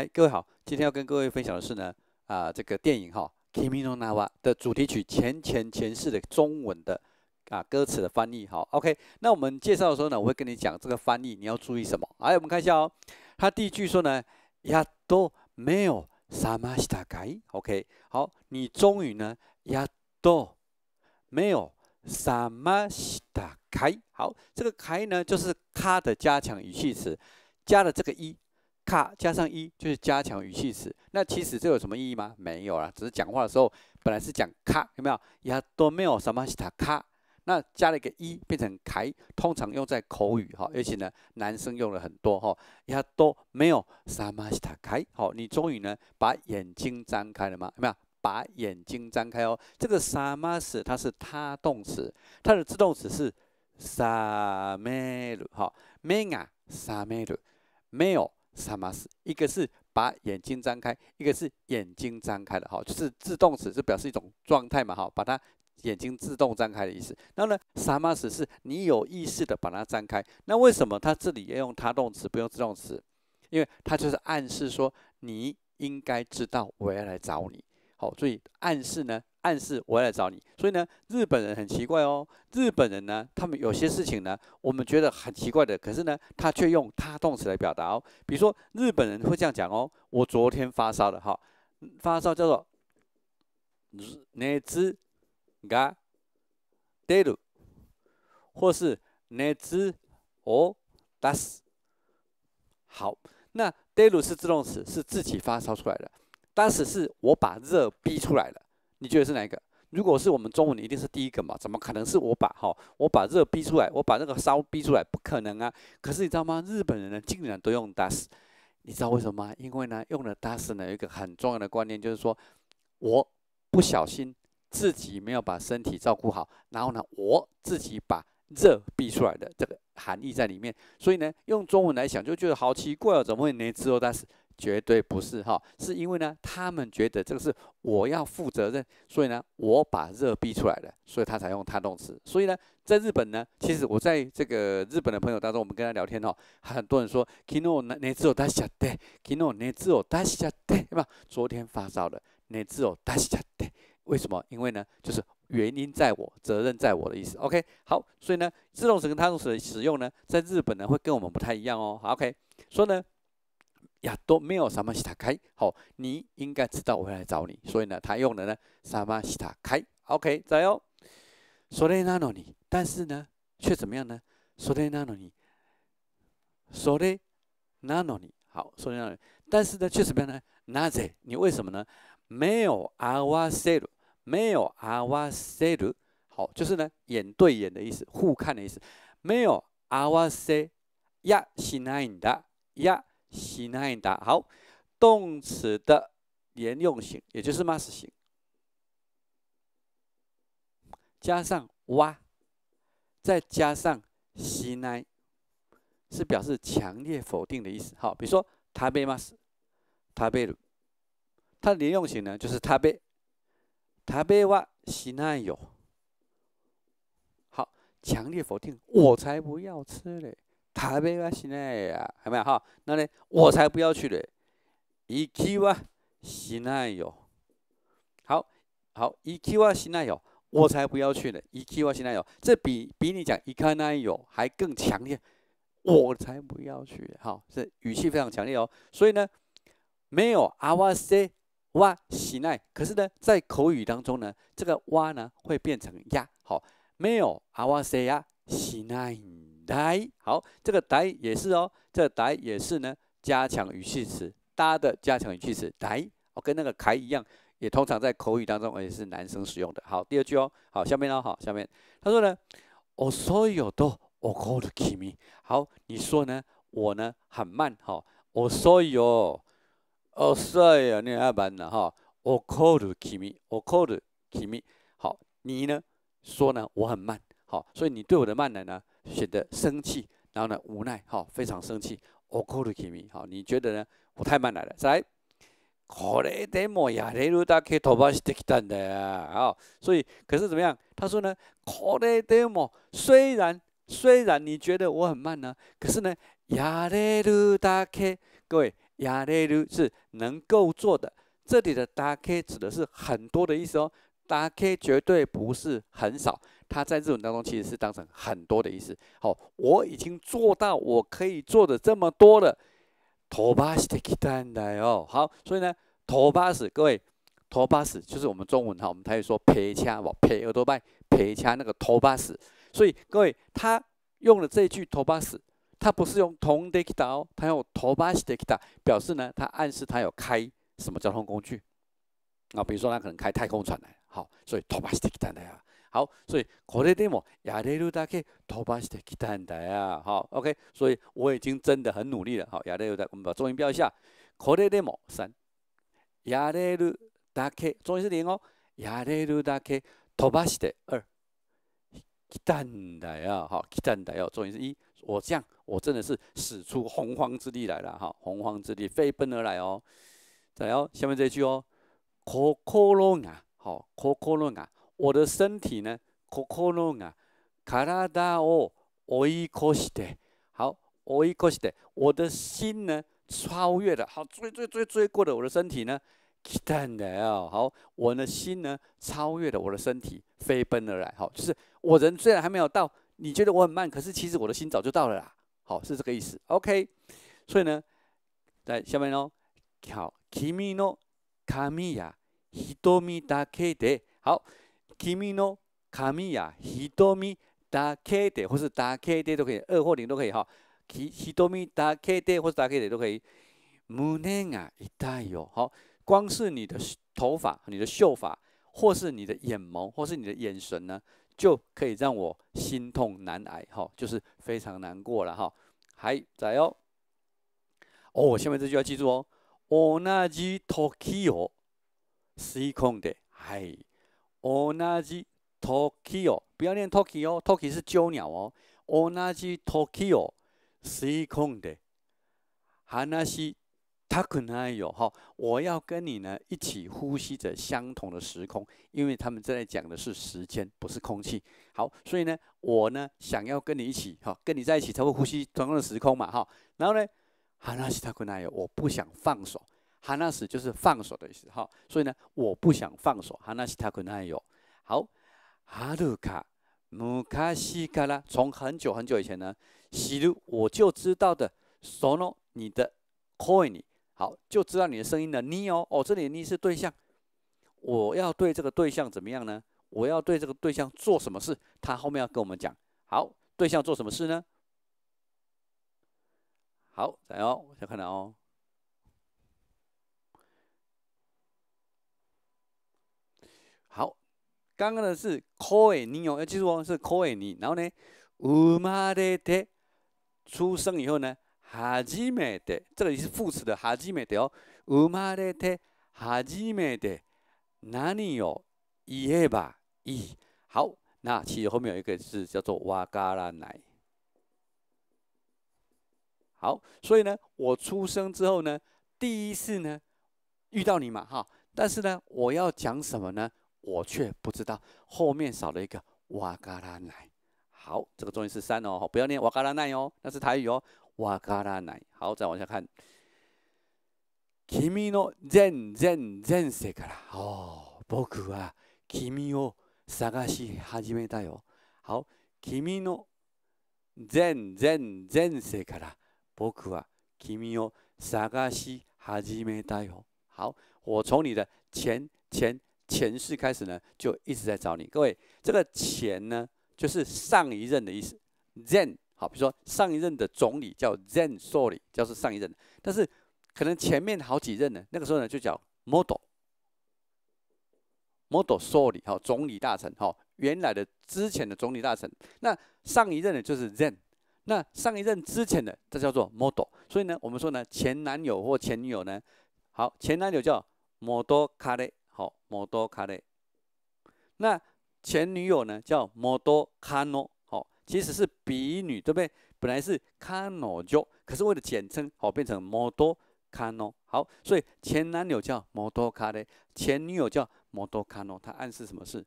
哎，各位好，今天要跟各位分享的是呢，啊，这个电影《哈 Kimi no Na wa》的主题曲《前前前世》的中文的啊歌词的翻译。好，OK。那我们介绍的时候呢，我会跟你讲这个翻译，你要注意什么。哎，我们看一下哦。他第一句说呢，や都没有サマシたかい。OK。好，你终于呢，や都没有サマシたかい。好，这个かい呢就是它的加强语气词，加了这个一。卡加上一就是加强语气词。那其实这有什么意义吗？没有啦，只是讲话的时候本来是讲卡，有没有？也都没有什么其他卡。那加了一个一变成开，通常用在口语哈，而且呢男生用了很多哈。也都没有什么其他开。好，你终于呢把眼睛张开了吗？有没有？把眼睛张开哦。这个 samas 它是它动词，它的自动词是 samel。好，me ga s a m e 没有。s a m s 一个是把眼睛张开，一个是眼睛张开了，哈，就是自动词，就表示一种状态嘛，哈，把它眼睛自动张开的意思。那呢 s a m s 是你有意识的把它张开。那为什么它这里要用它动词，不用自动词？因为它就是暗示说你应该知道我要来找你，好，注意暗示呢。暗示我要来找你，所以呢，日本人很奇怪哦。日本人呢，他们有些事情呢，我们觉得很奇怪的，可是呢，他却用他动词来表达哦。比如说，日本人会这样讲哦：“我昨天发烧了。”哈，发烧叫做 “nezu ga 或是 “nezu o 好，那 d e r 是自动词，是自己发烧出来的。当时是我把热逼出来的。你觉得是哪一个？如果是我们中文，一定是第一个嘛？怎么可能是我把哈我把热逼出来，我把那个烧逼出来？不可能啊！可是你知道吗？日本人呢，竟然都用 das，你知道为什么吗？因为呢，用了 das 呢，有一个很重要的观念，就是说我不小心自己没有把身体照顾好，然后呢，我自己把热逼出来的这个含义在里面。所以呢，用中文来想，就觉得好奇怪哦，怎么会热都 das？绝对不是哈，是因为呢，他们觉得这个是我要负责任，所以呢，我把热逼出来了，所以他才用他动词。所以呢，在日本呢，其实我在这个日本的朋友当中，我们跟他聊天哦，很多人说，k i n o 昨日哦，他晓得，昨日哦，他晓得，对吧？昨天发烧了，昨日哦，他晓得。为什么？因为呢，就是原因在我，责任在我的意思。OK，好，所以呢，自动词跟他动词的使用呢，在日本呢，会跟我们不太一样哦。OK，所以呢。也都没有什么西塔开，好，你应该知道我会来找你，所以呢，他用的呢，什么西塔开，OK，再哟，索雷纳诺尼，但是呢，却怎么样呢？索雷纳诺尼，索雷纳诺尼，好，索雷纳，但是呢，却怎么样呢？那泽，你为什么呢？没有阿瓦塞鲁，没有阿瓦塞鲁，好，就是呢，眼对眼的意思，互看的意思，没有阿瓦塞呀，西奈 n d 呀。しないだ，好，动词的连用型，也就是 must 型，加上わ，再加上しない，是表示强烈否定的意思。好，比如说食べます，食べる，它的连用型呢，就是食べ食べわしないよ。好，强烈否定，我才不要吃嘞。他べはしな呀，好没有哈，那嘞我才不要去嘞。生きはしな哟。好好，生きはしな哟，我才不要去的，生きはしな哟，这比比你讲生きな哟还更强烈，我才不要去，好，这语气非常强烈哦。所以呢，没有あわせわしない，可是呢，在口语当中呢，这个わ呢会变成呀，好，没有あわせやしない。来，好，这个来也是哦，这个、来也是呢，加强语气词，大的加强语气词，来，哦，跟那个开一样，也通常在口语当中，也是男生使用的。好，第二句哦，好，下面呢，好，下面他说呢，我所有都我 call 你，好，你说呢，我呢很慢，哈，我所有我所有你阿慢了哈，我 call 你，我 call 你，好，你呢说呢，我很慢，好，所以你对我的慢呢？显得生气，然后呢，无奈，哈，非常生气。我 k o k i m i 你觉得呢？我太慢来了。再来。o 所以可是怎么样？他说呢虽然虽然你觉得我很慢呢，可是呢，ya leu 各位 ya l 是能够做的。这里的 da 指的是很多的意思哦，da 绝对不是很少。它在日文当中其实是当成很多的意思。好，我已经做到我可以做的这么多了。托 o 斯的 s dekita 奈哦，好，所以呢托 o 斯各位托 o 斯就是我们中文哈，我们他也说陪车，我陪耳朵麦陪车那个托 o 斯，所以各位他用了这句托 o 斯，a 他不是用 Tondekita 哦，他用托 o 斯的 s d k i t a 表示呢，他暗示他有开什么交通工具。啊，比如说他可能开太空船来，好，所以 Tobas dekita 好，所以これでもやれるだけ飛ばして来たんだよ。好，OK。所以我已经真的很努力了。好，やれるだけ我们把中英标一下。これでも三、やれるだけ，重点是零哦。やれるだけ飛ばして二、来たんだよ。好，来たんだよ。重点是一。我这样，我真的是使出洪荒之力来了。哈，洪荒之力飞奔而来哦。再有下面这句哦，心が好，心が。我的身体呢，心呢，超越了好，追追追追过的，我的身体呢，好，我的心呢，超越了我的身体，飞奔而来，好，就是我人虽然还没有到，你觉得我很慢，可是其实我的心早就到了啦，好，是这个意思，OK，所以呢，在下面呢，好，你的头发，好。君の髪や瞳だけで，或是だけで都可以，二或零都可以哈。瞳だけで，或是だけで都可以。胸が痛いよ，好，光是你的头发、你的秀发，或是你的眼眸，或是你的眼神呢，就可以让我心痛难挨，哈，就是非常难过了哈。还在哦，哦，下面这句要记住哦。同じ時を吸い込んで、はい。オ Tokyo，不要念 Tokyo，Tokyo 是鸠鸟哦。オナジトキオ、時空で、ハナシタクナイよ。哈，我要跟你呢一起呼吸着相同的时空，因为他们正在讲的是时间，不是空气。好，所以呢，我呢想要跟你一起，哈，跟你在一起才会呼吸同样的时空嘛，哈。然后呢，ハナシタクナイよ，我不想放手。哈纳斯就是放手的意思，哈，所以呢，我不想放手。哈纳斯他可能还有好哈鲁卡努卡西卡拉，从很久很久以前呢，西鲁我就知道的。sono 你的 call 你好，就知道你的声音了。你哦，哦，这里 n e 是对象，我要对这个对象怎么样呢？我要对这个对象做什么事？他后面要跟我们讲。好，对象做什么事呢？好，怎哦、我先看到哦。刚刚的是科埃你哦，要记住哦，是科埃你。然后呢，生まれて出生以后呢，初めて这里是副词的初めて哦，生まれて初めて、何を言えば吧？い？好，那其实后面有一个字叫做ワガラナイ。好，所以呢，我出生之后呢，第一次呢遇到你嘛，哈。但是呢，我要讲什么呢？我却不知道后面少了一个瓦嘎拉奈。好，这个重音是三哦，不要念瓦嘎拉奈哦，那是台语哦，瓦嘎拉奈。好，再往下看，君の前前前生から、哦，僕は君を探し始めたよ。好，君の前前前生から、僕は君を探し始めたよ。好，我从你的前前。前世开始呢，就一直在找你，各位，这个前呢，就是上一任的意思。Then，好，比如说上一任的总理叫 Then Sorry，就是上一任。但是可能前面好几任呢，那个时候呢就叫 Model，Model Sorry，好，总理大臣，好，原来的之前的总理大臣，那上一任呢就是 Then，那上一任之前的这叫做 Model。所以呢，我们说呢，前男友或前女友呢，好，前男友叫 Model Kare。好 m o d 卡嘞。那前女友呢，叫 m o d 卡诺。好，其实是彼女，对不对？本来是卡诺就，可是为了简称，好变成 m o d 卡诺。好，所以前男友叫 m o d 卡嘞，前女友叫 m o d 卡诺。他暗示什么事？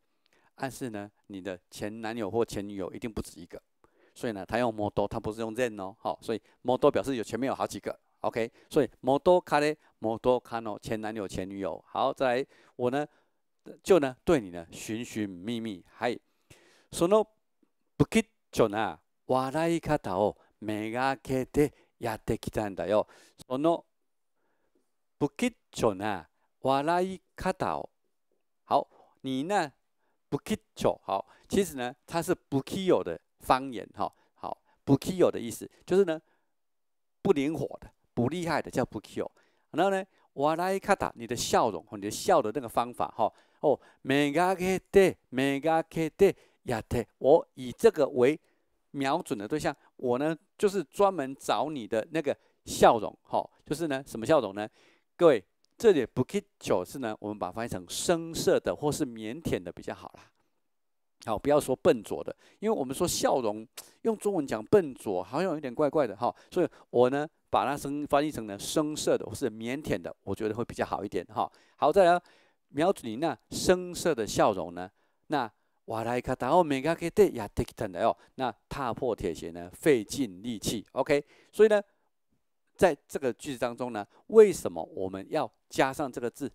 暗示呢，你的前男友或前女友一定不止一个。所以呢，他用 m o d l 他不是用 z e n 哦。好，所以 m o d l 表示有前面有好几个。OK，所以モ多卡レモ多卡ノ前男友前女友，好再来我呢就呢对你呢寻寻觅觅，嗨，その不吉っちょな笑い方をめがけてやってきたんだよ。その不吉っちょな笑い方を，好你呢不吉っち好其实呢它是不キ有的方言哈，好不キ有的意思就是呢不灵活的。不厉害的叫不 q，然后呢，我来看打你的笑容和你的笑的那个方法哈哦，每家克对，每家克对呀对，我以这个为瞄准的对象，我呢就是专门找你的那个笑容哈，就是呢什么笑容呢？各位，这里不 kill 是呢，我们把它翻译成生涩的或是腼腆的比较好啦。好，不要说笨拙的，因为我们说笑容用中文讲笨拙，好像有点怪怪的哈。所以，我呢把它声翻译成呢声色的，或是腼腆的，我觉得会比较好一点哈。好再来瞄准你那声色的笑容呢，那瓦莱卡达奥梅卡克德亚迪坦的哦，那踏破铁鞋呢费尽力气。OK，所以呢，在这个句子当中呢，为什么我们要加上这个字？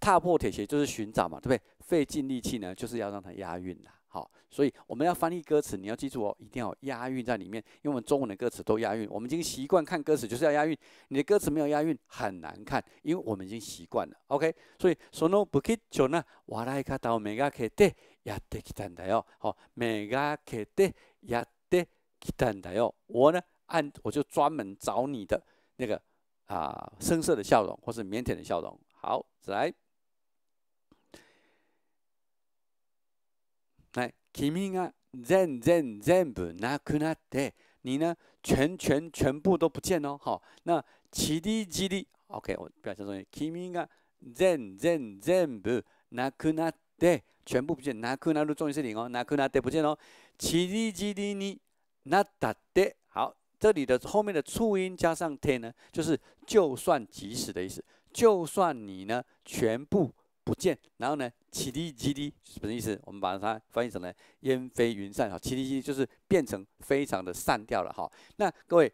踏破铁鞋就是寻找嘛，对不对？费尽力气呢，就是要让它押韵啦。好，所以我们要翻译歌词，你要记住哦，一定要押韵在里面，因为我们中文的歌词都押韵，我们已经习惯看歌词就是要押韵，你的歌词没有押韵很难看，因为我们已经习惯了。OK，所以，呢，好，我呢按我就专门找你的那个啊，生涩的笑容或是腼腆的笑容。好，来。你呢？全全全部都不见哦。好，那奇哩奇哩，OK，我不要中文。你呢？全全全部都不见喽！好，那奇哩奇哩，你那打的？好，这里的后面的促音加上“的”呢，就是就算即使的意思。就算你呢，全部。不见，然后呢？起哩起哩是什么意思？我们把它翻译成呢，烟飞云散哈。起哩起哩就是变成非常的散掉了哈。那各位，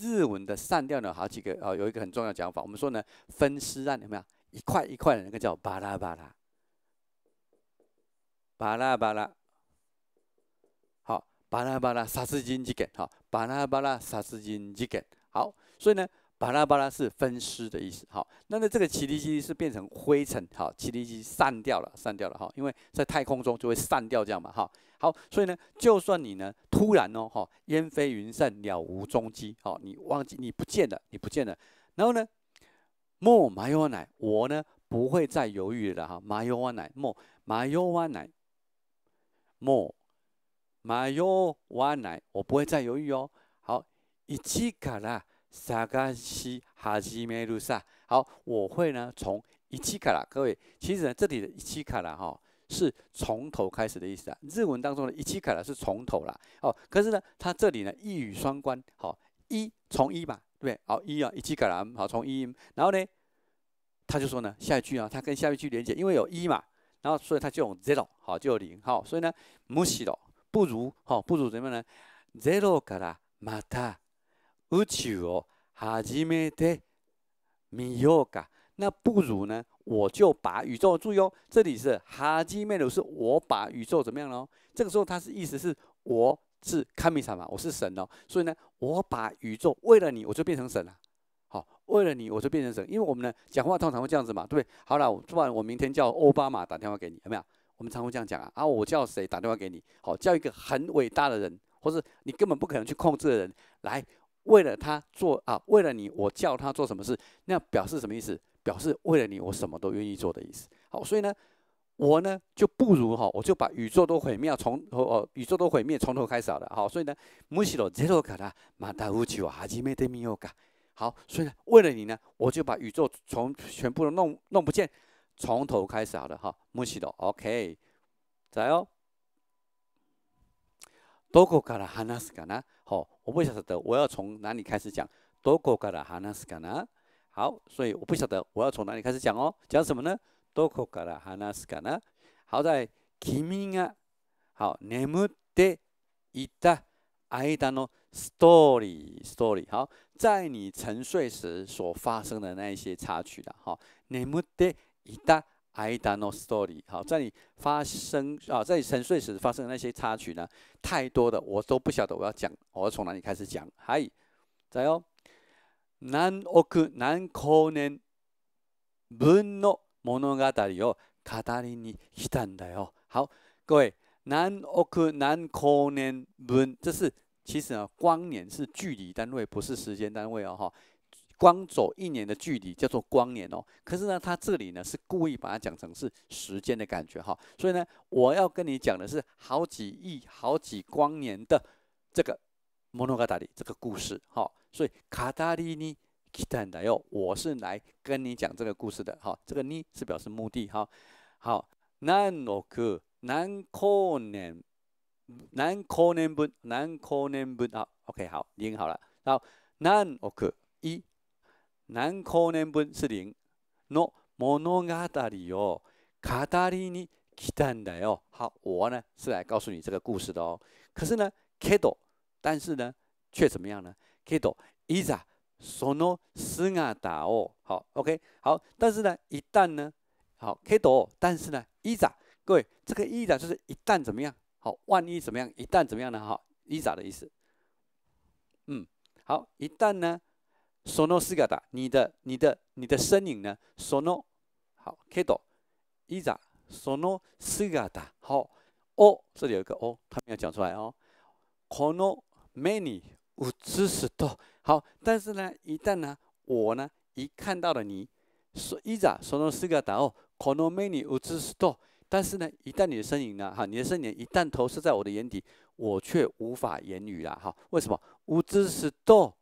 日文的散掉呢，好几个啊，有一个很重要讲法。我们说呢，分尸案怎么样？一块一块的那个叫巴拉巴拉，巴拉巴拉。好，巴拉巴拉杀金吉根好，巴拉巴拉杀金吉根，好，所以呢。巴拉巴拉是分尸的意思，好，那那这个奇立机是变成灰尘，好，奇立机散掉了，散掉了，哈，因为在太空中就会散掉这样嘛，哈，好，所以呢，就算你呢突然哦，哈，烟飞云散，鸟无踪迹，好，你忘记你不见了，你不见了，然后呢 m 麻油 e m y o n 我呢不会再犹豫了，哈 m 油 y o n n a i s e m o r e m y o n n i m m y o n n i 我不会再犹豫哦，好，一起干了。サガシハジメルサ，好，我会呢从一期から，各位，其实呢这里的一期から哈是从头开始的意思啊。日文当中的一期から是从头啦，哦。可是呢，它这里呢一语双关，好，一从一嘛，对不对？好一啊一期から，好从一，然后呢他就说呢下一句啊，他跟下一句连接，因为有一嘛，然后所以他就用 zero，好就零，好，所以呢むしろ不如，好，不如怎么呢 z e r o からまた。宇宙哦，始めてようか。那不如呢？我就把宇宙注意哦，这里是始めて，是我把宇宙怎么样了？这个时候它是意思是我是看米傻嘛，我是神哦。所以呢，我把宇宙为了你，我就变成神了。好，为了你，我就变成神。因为我们呢，讲话通常会这样子嘛，对不对？好了，做完，我明天叫奥巴马打电话给你，有没有？我们常会这样讲啊。啊，我叫谁打电话给你？好，叫一个很伟大的人，或是你根本不可能去控制的人来。为了他做啊，为了你，我叫他做什么事，那表示什么意思？表示为了你，我什么都愿意做的意思。好，所以呢，我呢就不如哈，我就把宇宙都毁灭，从头宇宙都毁灭，从头开始好了。好，所以呢，好，所以呢，为了你呢，我就把宇宙从全部都弄弄不见，从头开始好了。哈，好，OK，来哟，どこから話すかな？我不晓得我要从哪里开始讲。好，所以我不晓得我要从哪里开始讲哦，讲什么呢？好在你沉睡时所发生的那一些插曲的。哈你没得一打。I don't know story。好，在你发生啊，在你沉睡时发生的那些插曲呢，太多的我都不晓得我要讲，我要从哪里开始讲。嗨，在哟，何亿南光年分的物故事要讲出来哦。好，各位，何亿何光年分，这是其实呢，光年是距离单位，不是时间单位哦，哈。光走一年的距离叫做光年哦。可是呢，他这里呢是故意把它讲成是时间的感觉哈。所以呢，我要跟你讲的是好几亿、好几光年的这个摩诺卡达利这个故事哈。所以卡达利尼 k i t 哟，我是来跟你讲这个故事的哈。这个尼是表示目的哈。好南 a 克，南 k 南南 n 南南可 e n n a o k 啊，OK 好，念好了。好后南 n 克一。何光年分スリンの物語を語りに来たんだよ。好，我呢是来告诉你这个故事的哦。可是呢 k e 但是呢，却怎么样呢？kedo その姿を好，OK，好，但是呢，一旦呢，好 k e 但是呢 i z 各位，这个 i z 就是一旦怎么样？好，万一怎么样？一旦怎么样呢？好 i z 的意思。嗯，好，一旦呢，その姿，你的、你的、你的身影呢？その好けど、イザその姿。好哦，这里有一个哦，他没有讲出来哦。この目に映すと，好，但是呢，一旦呢，我呢，一看到了你，イザその姿をこの目に映すと，但是呢，一旦你的身影呢，哈，你的身影一旦投射在我的眼底，我却无法言语了，哈，为什么？映すと，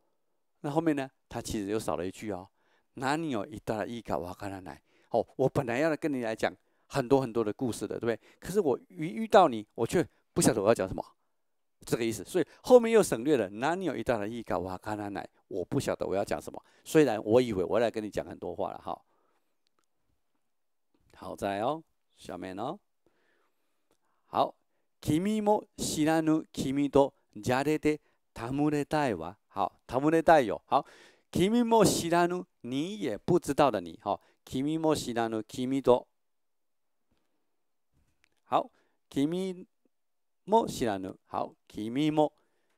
那后面呢？他其实又少了一句哦，哪里有一段一卡告？卡跟奶？哦，我本来要来跟你来讲很多很多的故事的，对不对？可是我一遇到你，我却不晓得我要讲什么，这个意思。所以后面又省略了哪里有一段一卡告？卡跟奶？我不晓得我要讲什么。虽然我以为我来跟你讲很多话了，哈。好在哦，下面哦，好，君にも知らぬ君とじゃれてたむれたいわ。好，たむれたいよ。好。君も知らない、你也不知道的你，哈。君も知らない、君も。好，君も知らない、好，君も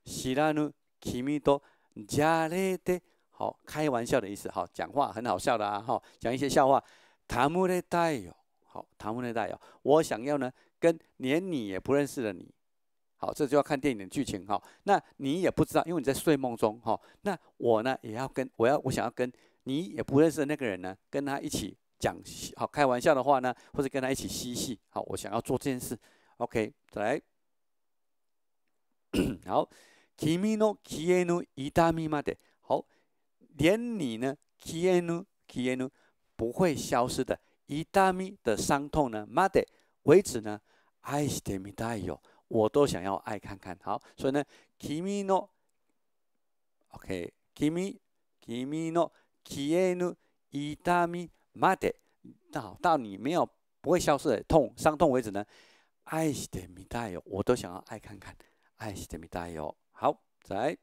知らない、君も。じゃれて、好，开玩笑的意思，好，讲话很好笑的啊，哈，讲一些笑话。タムレだよ、好，タムレだよ。我想要呢，跟连你也不认识的你。好，这就要看电影的剧情哈。那你也不知道，因为你在睡梦中哈。那我呢，也要跟我要我想要跟你也不认识的那个人呢，跟他一起讲好开玩笑的话呢，或者跟他一起嬉戏。好，我想要做这件事。OK，再来，好，k k i i i m no キミのキエ m イダ a マ i 好，连你呢，k i n u k i a n u 不会消失的 itami 的伤痛呢，m a ま i 为止呢、愛してみたいよ。我都想要爱看看，好，所以呢，m i の，OK，k i e n の，消え a 痛みまで，那 e 到你没有不会消失的痛、伤痛为止呢，爱してみたいよ，我都想要爱看看，爱してみたいよ，好，再来，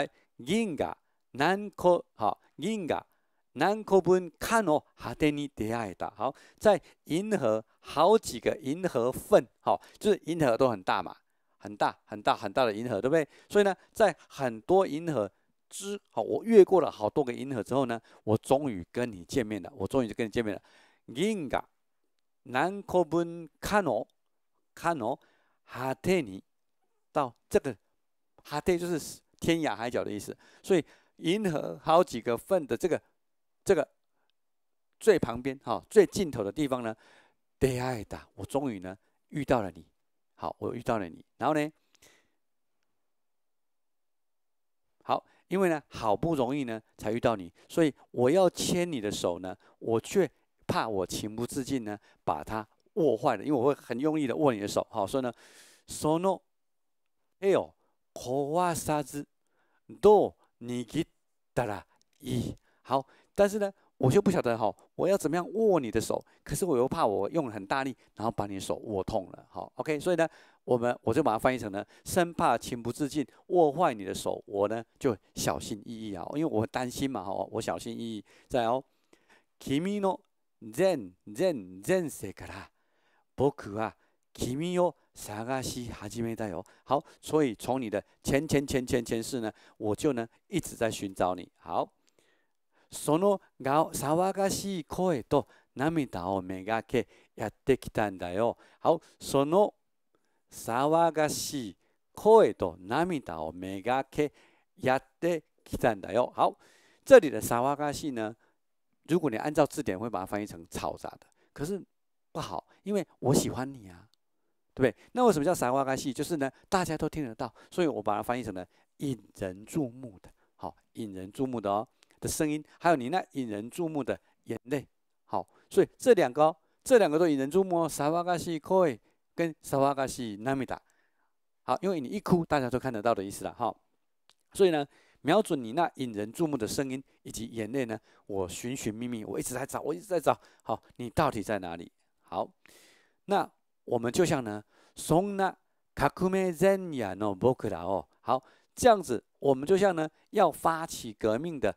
来，銀 n k 処？好，銀河。南柯本看哦，哈德尼迪亚达，好，在银河好几个银河份，好，就是银河都很大嘛，很大很大很大的银河，对不对？所以呢，在很多银河之好，我越过了好多个银河之后呢，我终于跟你见面了。我终于就跟你见面了。银噶南柯本看哦，看哦，哈德尼到这个哈德就是天涯海角的意思。所以银河好几个份的这个。这个最旁边哈最尽头的地方呢，dei a 我终于呢遇到了你，好，我遇到了你，然后呢，好，因为呢好不容易呢才遇到你，所以我要牵你的手呢，我却怕我情不自禁呢把它握坏了，因为我会很用力的握你的手，好，所以呢，sono 哎呦，koasazu do n i g i t a 好。但是呢，我就不晓得哈，我要怎么样握你的手？可是我又怕我用很大力，然后把你手握痛了。好，OK。所以呢，我们我就把它翻译成呢，生怕情不自禁握坏你的手，我呢就小心翼翼啊，因为我担心嘛，哈，我小心翼翼。再哦，君の前前前生から、僕は君を探し始めだよ。好，所以从你的前前前前前世呢，我就呢一直在寻找你。好。その騒がしい声と涙をめがけやってきたんだよ。その騒がしい声と涙をめがけやってきたんだよ。好，这里的騒がしい呢，如果你按照字典会把它翻译成嘈杂的，可是不好，因为我喜欢你啊，对不对？那为什么叫騒がしい？就是呢，大家都听得到，所以我把它翻译成了引人注目的。好，引人注目的哦。的声音，还有你那引人注目的眼泪，好，所以这两个，这两个都引人注目，沙瓦嘎西 o 伊跟沙瓦嘎西纳米达，好，因为你一哭，大家都看得到的意思了，哈，所以呢，瞄准你那引人注目的声音以及眼泪呢，我寻寻觅觅，我一直在找，我一直在找，好，你到底在哪里？好，那我们就像呢，松那卡库梅森亚诺波克拉哦，好，这样子，我们就像呢，要发起革命的。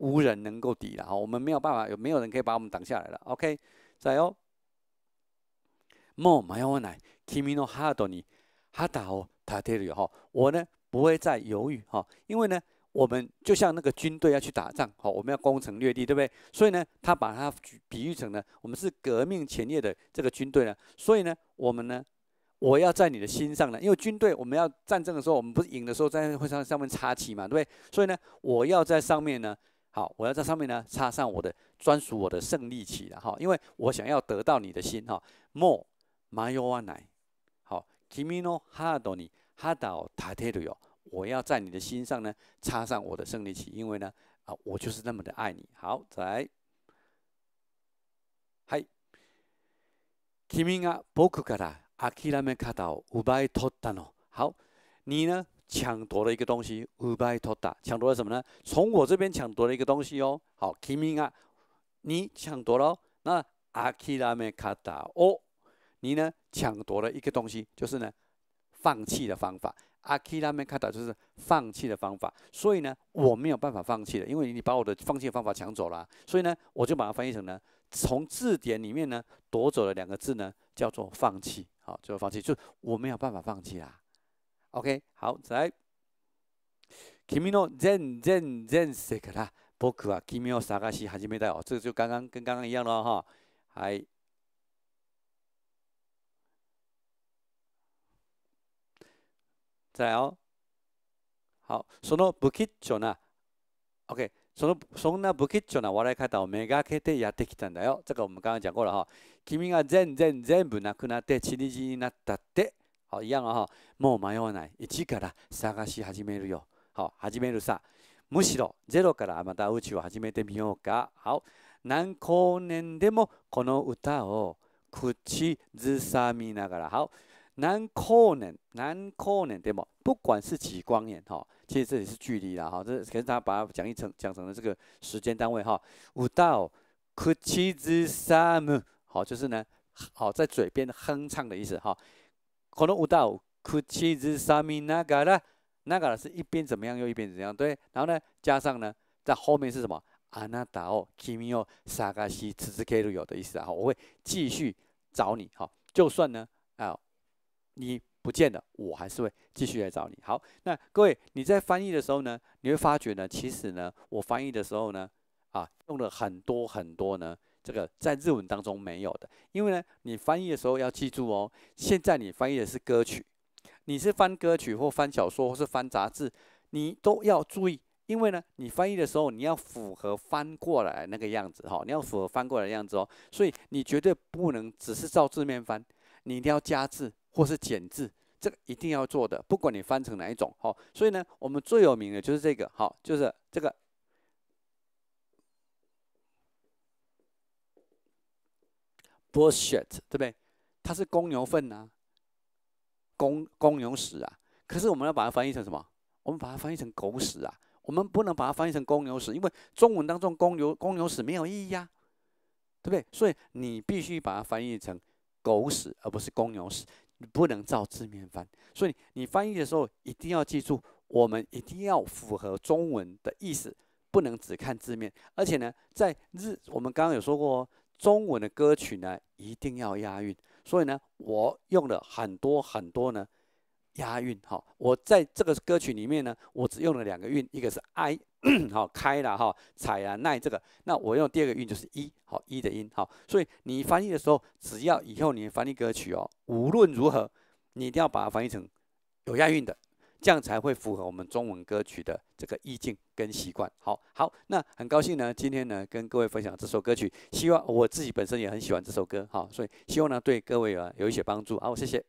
无人能够抵了哈，我们没有办法，有没有人可以把我们挡下来了？OK，再哦。もう迷わない。君のハードに、ハードを叩ける。哈，我呢不会再犹豫哈，因为呢，我们就像那个军队要去打仗哈，我们要攻城略地，对不对？所以呢，他把它比喻成呢，我们是革命前夜的这个军队呢，所以呢，我们呢，我要在你的心上呢，因为军队我们要战争的时候，我们不是赢的时候在会上上面插旗嘛，对不对？所以呢，我要在上面呢。好，我要在上面呢插上我的专属我的胜利旗了，好，因为我想要得到你的心，哈，more my one night，好，kimi no hardoni hardo tateru，我要在你的心上呢插上我的胜利旗，因为呢，啊，我就是那么的爱你，好，在，嗨，kimi ga boku kara akirame kata o ubai totan o，好，你呢？抢夺了一个东西 u b a y 抢夺了什么呢？从我这边抢夺了一个东西哦。好 k i i 啊，你抢夺了，那阿 k 拉梅卡 m 哦，你呢抢夺了一个东西，就是呢放弃的方法阿 k 拉梅卡 m 就是放弃的方法。所以呢，我没有办法放弃了，因为你把我的放弃方法抢走了。所以呢，我就把它翻译成呢，从字典里面呢夺走了两个字呢，叫做放弃。好，做放弃，就我没有办法放弃啦。OK、好，来。君の全全前世から僕は君を探し始めたよ。这就刚刚跟刚刚一样了哈。はい。再来哦。好，その不吉祥な、OK，そのそんな不吉祥な笑い方をめがけてやってきたんだよ。这个我们刚刚讲过了哈。君が全然全部なくなって散にじになったって好，一样啊、哦、もう迷わない。一から探し始めるよ。好、始めるさ。むしろロからまた宇宙を始めてみようか。好、何光年でもこの歌を口ずさみながら。好、何光年、何光年でも不管是几光年哈、哦，其实这里是距离啦哈、哦，这可是他把它讲一成讲成了这个时间单位哈。五道口ずさむ，好，就是呢，好在嘴边哼唱的意思哈。可能误导，客气之上面那个了，那个了是一边怎么样，又一边怎样，对。然后呢，加上呢，在后面是什么？安娜达奥，キ沙嘎西し次ける有的意思啊。我会继续找你，好，就算呢，啊，你不见了，我还是会继续来找你。好，那各位你在翻译的时候呢，你会发觉呢，其实呢，我翻译的时候呢，啊，用了很多很多呢。这个在日文当中没有的，因为呢，你翻译的时候要记住哦。现在你翻译的是歌曲，你是翻歌曲或翻小说或是翻杂志，你都要注意，因为呢，你翻译的时候你要符合翻过来那个样子哈，你要符合翻过来的样子哦。所以你绝对不能只是照字面翻，你一定要加字或是减字，这个一定要做的，不管你翻成哪一种哈。所以呢，我们最有名的就是这个，哈，就是这个。bullshit，对不对？它是公牛粪啊，公公牛屎啊。可是我们要把它翻译成什么？我们把它翻译成狗屎啊。我们不能把它翻译成公牛屎，因为中文当中公牛公牛屎没有意义啊，对不对？所以你必须把它翻译成狗屎，而不是公牛屎。你不能照字面翻。所以你翻译的时候一定要记住，我们一定要符合中文的意思，不能只看字面。而且呢，在日我们刚刚有说过。中文的歌曲呢，一定要押韵，所以呢，我用了很多很多呢押韵。哦，我在这个歌曲里面呢，我只用了两个韵，一个是 i，好 开了哈，踩啊奈这个，那我用第二个韵就是一，好一的音，好，所以你翻译的时候，只要以后你翻译歌曲哦，无论如何，你一定要把它翻译成有押韵的。这样才会符合我们中文歌曲的这个意境跟习惯。好好，那很高兴呢，今天呢跟各位分享这首歌曲，希望我自己本身也很喜欢这首歌，好，所以希望呢对各位啊有一些帮助。好，谢谢。